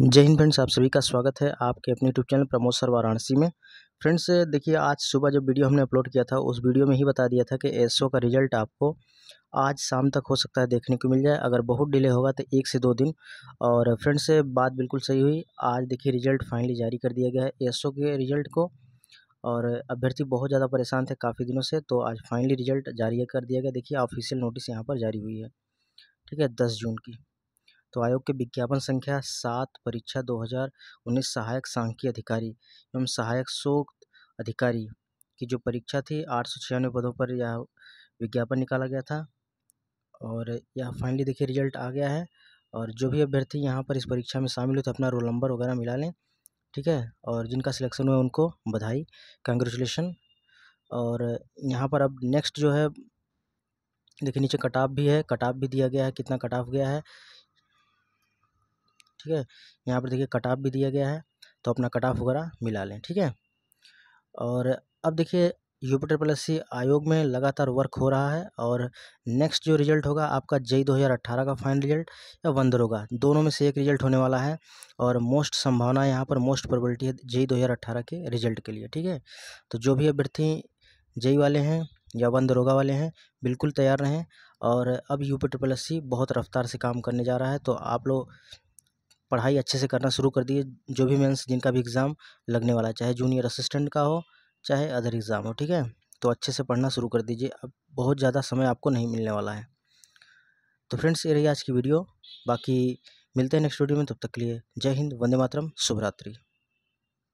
जय हिंद फ्रेंड्स आप सभी का स्वागत है आपके अपने YouTube channel Pramod sir Varanasi में फ्रेंड्स देखिए आज सुबह जो वीडियो हमने अपलोड किया था उस वीडियो में ही बता दिया था कि एसओ का रिजल्ट आपको आज शाम तक हो सकता है देखने को मिल जाए अगर बहुत डिले होगा तो एक से दो दिन और फ्रेंड्स बात बिल्कुल सही हुई आज देखिए रिजल्ट फाइनली जारी कर दिया गया है एस के रिजल्ट को और अभ्यर्थी बहुत ज़्यादा परेशान थे काफ़ी दिनों से तो आज फाइनली रिजल्ट जारी कर दिया गया देखिए ऑफिशियल नोटिस यहाँ पर जारी हुई है ठीक है दस जून की तो आयोग के विज्ञापन संख्या सात परीक्षा दो हज़ार उन्नीस सहायक सांख्यिकी अधिकारी एवं सहायक शोक अधिकारी की जो परीक्षा थी आठ सौ छियानवे पदों पर यह विज्ञापन निकाला गया था और यह फाइनली देखिए रिजल्ट आ गया है और जो भी अभ्यर्थी यहाँ पर इस परीक्षा में शामिल हुए तो अपना रोल नंबर वगैरह मिला लें ठीक है और जिनका सिलेक्शन हुआ उनको बधाई कंग्रेचुलेशन और यहाँ पर अब नेक्स्ट जो है देखिए नीचे कटाप भी है कटाप भी दिया गया है कितना कटाप गया है ठीक है यहाँ पर देखिए कट ऑफ भी दिया गया है तो अपना कट ऑफ वगैरह मिला लें ठीक है और अब देखिए यूपीटर प्लस सी आयोग में लगातार वर्क हो रहा है और नेक्स्ट जो रिजल्ट होगा आपका जई 2018 का फाइनल रिजल्ट या वंदर होगा दोनों में से एक रिजल्ट होने वाला है और मोस्ट संभावना यहाँ पर मोस्ट प्रोबेबिलिटी है जई 2018 के रिजल्ट के लिए ठीक है तो जो भी अभ्यर्थी जई वाले हैं या वन वाले हैं बिल्कुल तैयार रहें और अब यू पी ट्रिपल एस बहुत रफ्तार से काम करने जा रहा है तो आप लोग पढ़ाई अच्छे से करना शुरू कर दिए जो भी मेंस जिनका भी एग्ज़ाम लगने वाला है चाहे जूनियर असिस्टेंट का हो चाहे अदर एग्ज़ाम हो ठीक है तो अच्छे से पढ़ना शुरू कर दीजिए अब बहुत ज़्यादा समय आपको नहीं मिलने वाला है तो फ्रेंड्स ये रही आज की वीडियो बाकी मिलते हैं नेक्स्ट वीडियो में तब तक के लिए जय हिंद वंदे मातरम शुभरात्रि